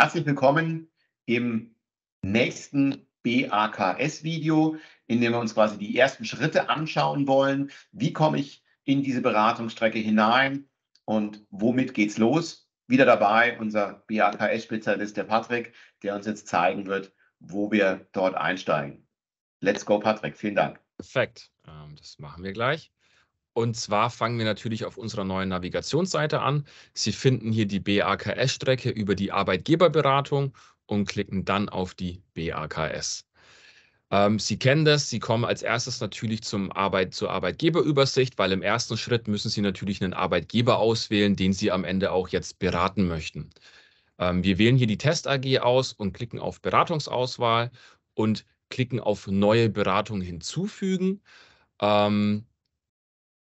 Herzlich willkommen im nächsten BAKS-Video, in dem wir uns quasi die ersten Schritte anschauen wollen. Wie komme ich in diese Beratungsstrecke hinein und womit geht's los? Wieder dabei unser BAKS-Spezialist, der Patrick, der uns jetzt zeigen wird, wo wir dort einsteigen. Let's go, Patrick. Vielen Dank. Perfekt. Ähm, das machen wir gleich. Und zwar fangen wir natürlich auf unserer neuen Navigationsseite an. Sie finden hier die BAKS-Strecke über die Arbeitgeberberatung und klicken dann auf die BAKS. Ähm, Sie kennen das, Sie kommen als erstes natürlich zum Arbeit, zur Arbeitgeberübersicht, weil im ersten Schritt müssen Sie natürlich einen Arbeitgeber auswählen, den Sie am Ende auch jetzt beraten möchten. Ähm, wir wählen hier die Test AG aus und klicken auf Beratungsauswahl und klicken auf Neue Beratung hinzufügen. Ähm,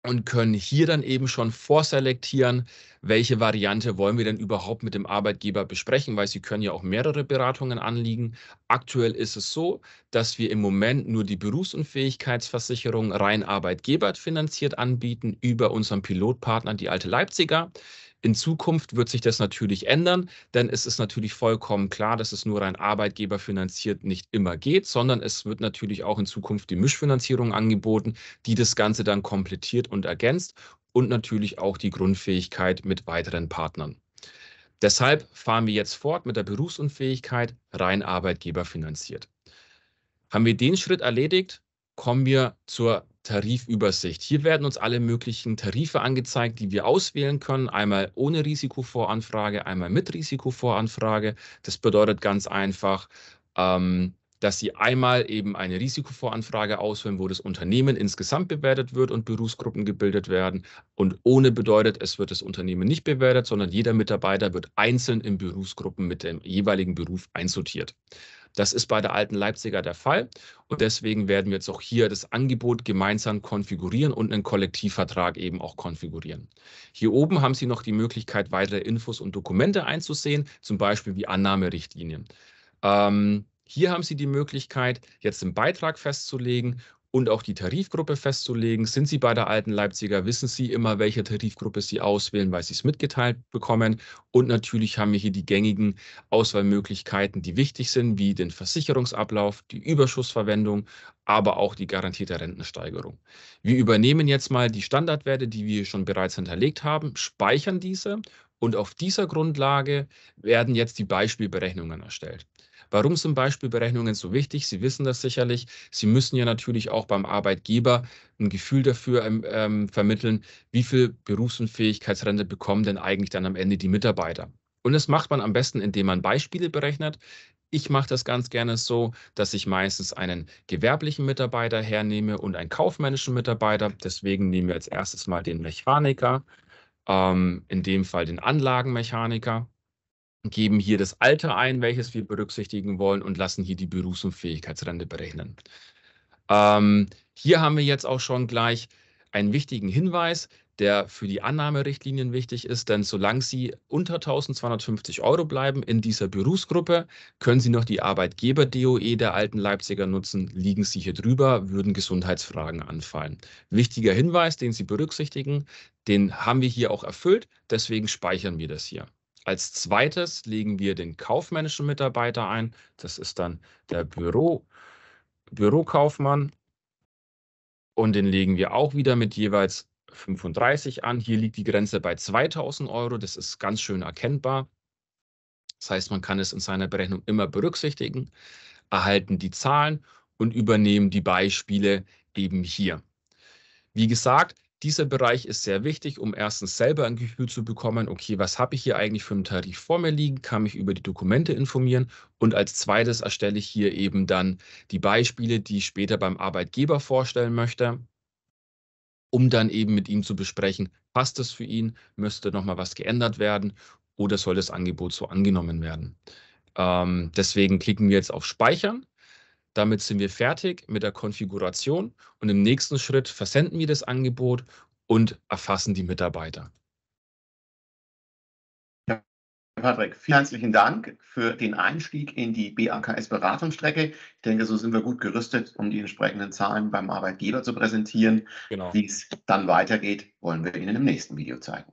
und können hier dann eben schon vorselektieren, welche Variante wollen wir denn überhaupt mit dem Arbeitgeber besprechen, weil Sie können ja auch mehrere Beratungen anliegen. Aktuell ist es so, dass wir im Moment nur die Berufsunfähigkeitsversicherung rein arbeitgeberfinanziert anbieten über unseren Pilotpartner, die Alte Leipziger. In Zukunft wird sich das natürlich ändern, denn es ist natürlich vollkommen klar, dass es nur rein arbeitgeberfinanziert nicht immer geht, sondern es wird natürlich auch in Zukunft die Mischfinanzierung angeboten, die das Ganze dann komplettiert und ergänzt und natürlich auch die Grundfähigkeit mit weiteren Partnern. Deshalb fahren wir jetzt fort mit der Berufsunfähigkeit rein arbeitgeberfinanziert. Haben wir den Schritt erledigt, kommen wir zur Tarifübersicht. Hier werden uns alle möglichen Tarife angezeigt, die wir auswählen können. Einmal ohne Risikovoranfrage, einmal mit Risikovoranfrage. Das bedeutet ganz einfach, ähm, dass Sie einmal eben eine Risikovoranfrage auswählen, wo das Unternehmen insgesamt bewertet wird und Berufsgruppen gebildet werden. Und ohne bedeutet, es wird das Unternehmen nicht bewertet, sondern jeder Mitarbeiter wird einzeln in Berufsgruppen mit dem jeweiligen Beruf einsortiert. Das ist bei der alten Leipziger der Fall. Und deswegen werden wir jetzt auch hier das Angebot gemeinsam konfigurieren und einen Kollektivvertrag eben auch konfigurieren. Hier oben haben Sie noch die Möglichkeit, weitere Infos und Dokumente einzusehen, zum Beispiel wie Annahmerichtlinien. Ähm, hier haben Sie die Möglichkeit, jetzt den Beitrag festzulegen und auch die Tarifgruppe festzulegen. Sind Sie bei der alten Leipziger, wissen Sie immer, welche Tarifgruppe Sie auswählen, weil Sie es mitgeteilt bekommen. Und natürlich haben wir hier die gängigen Auswahlmöglichkeiten, die wichtig sind, wie den Versicherungsablauf, die Überschussverwendung, aber auch die garantierte Rentensteigerung. Wir übernehmen jetzt mal die Standardwerte, die wir schon bereits hinterlegt haben, speichern diese und auf dieser Grundlage werden jetzt die Beispielberechnungen erstellt. Warum sind Beispielberechnungen so wichtig? Sie wissen das sicherlich. Sie müssen ja natürlich auch beim Arbeitgeber ein Gefühl dafür ähm, ähm, vermitteln, wie viel Berufsunfähigkeitsrente bekommen denn eigentlich dann am Ende die Mitarbeiter. Und das macht man am besten, indem man Beispiele berechnet, ich mache das ganz gerne so, dass ich meistens einen gewerblichen Mitarbeiter hernehme und einen kaufmännischen Mitarbeiter. Deswegen nehmen wir als erstes mal den Mechaniker, ähm, in dem Fall den Anlagenmechaniker geben hier das Alter ein, welches wir berücksichtigen wollen und lassen hier die Berufsunfähigkeitsrente berechnen. Ähm, hier haben wir jetzt auch schon gleich einen wichtigen Hinweis, der für die Annahmerichtlinien wichtig ist, denn solange Sie unter 1250 Euro bleiben in dieser Berufsgruppe, können Sie noch die Arbeitgeber-DOE der alten Leipziger nutzen. Liegen Sie hier drüber, würden Gesundheitsfragen anfallen. Wichtiger Hinweis, den Sie berücksichtigen, den haben wir hier auch erfüllt, deswegen speichern wir das hier. Als zweites legen wir den kaufmännischen Mitarbeiter ein. Das ist dann der Büro, Bürokaufmann. Und den legen wir auch wieder mit jeweils 35 an. Hier liegt die Grenze bei 2000 Euro. Das ist ganz schön erkennbar. Das heißt, man kann es in seiner Berechnung immer berücksichtigen, erhalten die Zahlen und übernehmen die Beispiele eben hier. Wie gesagt, dieser Bereich ist sehr wichtig, um erstens selber ein Gefühl zu bekommen, okay, was habe ich hier eigentlich für einen Tarif vor mir liegen, kann mich über die Dokumente informieren und als zweites erstelle ich hier eben dann die Beispiele, die ich später beim Arbeitgeber vorstellen möchte, um dann eben mit ihm zu besprechen, passt das für ihn, müsste nochmal was geändert werden oder soll das Angebot so angenommen werden. Ähm, deswegen klicken wir jetzt auf Speichern damit sind wir fertig mit der Konfiguration und im nächsten Schritt versenden wir das Angebot und erfassen die Mitarbeiter. Herr Patrick, vielen herzlichen Dank für den Einstieg in die BAKS-Beratungsstrecke. Ich denke, so sind wir gut gerüstet, um die entsprechenden Zahlen beim Arbeitgeber zu präsentieren. Genau. Wie es dann weitergeht, wollen wir Ihnen im nächsten Video zeigen.